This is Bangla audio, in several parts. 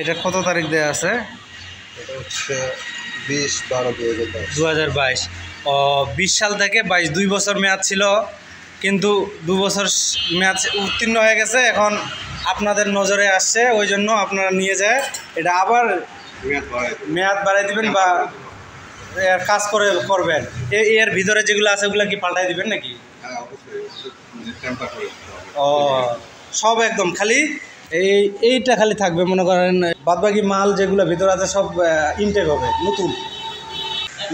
এটা কত তারিখ দেওয়া আছে বিশ বারো দু হাজার বাইশ ও বিশ সাল থেকে বাইশ দুই বছর মেয়াদ ছিল কিন্তু দু বছর মেয়াদ উত্তীর্ণ হয়ে গেছে এখন আপনাদের নজরে আসছে ওই জন্য আপনারা নিয়ে যায় এটা আবার মেয়াদ বাড়াই দিবেন বা কাজ করে করবেন এর ভিতরে যেগুলো আছে ওগুলো কি পাল্টাই দিবেন নাকি হ্যাঁ, মানে ও সব একদম খালি এই এইটা খালি থাকবে মনে করেন বাদবাকি মাল যেগুলো ভিতরে আছে সব ইনটেক হবে নতুন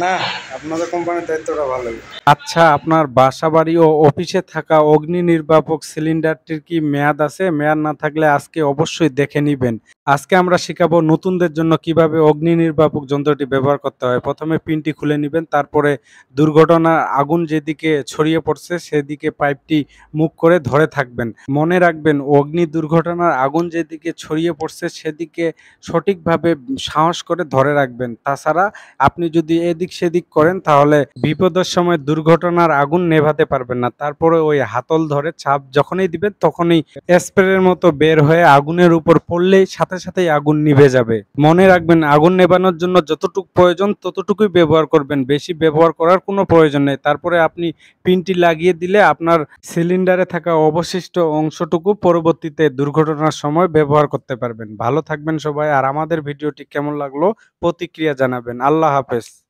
না আপনাদের কোম্পানির দায়িত্বটা ভালো আচ্ছা আপনার বাসা বাড়ি ও অফিসে থাকা অগ্নি নির্বাপক সিলিন্ডারটির কি মেয়াদ আছে মেয়াদ না থাকলে আজকে অবশ্যই দেখে নিবেন আজকে আমরা শেখাবো নতুনদের জন্য কিভাবে অগ্নি নির্বাপক যন্ত্রটি ব্যবহার করতে হয় প্রথমে পিনটি খুলে নেবেন তারপরে দুর্ঘটনার আগুন যেদিকে ছড়িয়ে পড়ছে সেদিকে পাইপটি মুখ করে ধরে থাকবেন মনে রাখবেন অগ্নি দুর্ঘটনার আগুন যেদিকে ছড়িয়ে পড়ছে সেদিকে সঠিকভাবে সাহস করে ধরে রাখবেন তাছাড়া আপনি যদি এ এদিক সেদিক করেন তাহলে বিপদের সময় দুর্ঘটনার আগুন নেভাতে পারবেন না তারপরে ওই হাতল ধরে ছাপ যখনই দিবেন তখনই স্প্রের মতো বের হয়ে আগুনের উপর পড়লে সাথে সাথেই আগুন নিভে যাবে মনে রাখবেন আগুন নেভানোর জন্য যতটুকু প্রয়োজন ততটুকুই ব্যবহার করবেন বেশি ব্যবহার করার কোনো প্রয়োজন নেই তারপরে আপনি পিনটি লাগিয়ে দিলে আপনার সিলিন্ডারে থাকা অবশিষ্ট অংশটুকু পরবর্তীতে দুর্ঘটনার সময় ব্যবহার করতে পারবেন ভালো থাকবেন সবাই আর আমাদের ভিডিওটি কেমন লাগলো প্রতিক্রিয়া জানাবেন আল্লাহ হাফেজ